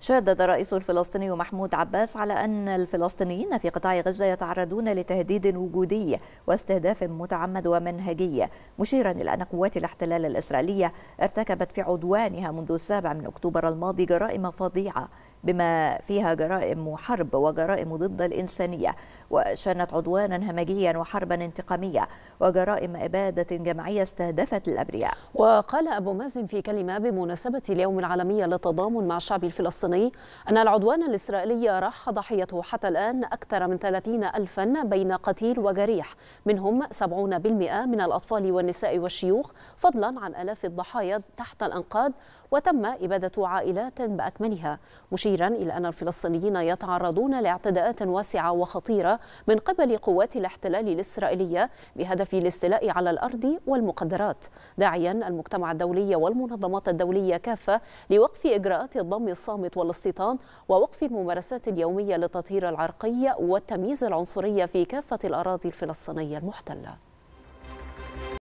شدد الرئيس الفلسطيني محمود عباس على أن الفلسطينيين في قطاع غزة يتعرضون لتهديد وجودي واستهداف متعمد ومنهجي مشيرا إلى أن قوات الاحتلال الإسرائيلية ارتكبت في عدوانها منذ السابع من أكتوبر الماضي جرائم فظيعة بما فيها جرائم وحرب وجرائم ضد الإنسانية وشنت عدوانا همجيا وحربا انتقامية وجرائم إبادة جماعية استهدفت الأبرياء وقال أبو مازن في كلمة بمناسبة اليوم العالمي للتضامن مع الشعب الفلسطيني أن العدوان الإسرائيلي راح ضحيته حتى الآن أكثر من 30 ألفا بين قتيل وجريح منهم 70% من الأطفال والنساء والشيوخ فضلا عن ألاف الضحايا تحت الأنقاض وتم إبادة عائلات بأكملها مش مشيرا إلى أن الفلسطينيين يتعرضون لاعتداءات واسعة وخطيرة من قبل قوات الاحتلال الإسرائيلية بهدف الاستيلاء على الأرض والمقدرات داعيا المجتمع الدولي والمنظمات الدولية كافة لوقف إجراءات الضم الصامت والاستيطان ووقف الممارسات اليومية للتطهير العرقي والتمييز العنصري في كافة الأراضي الفلسطينية المحتلة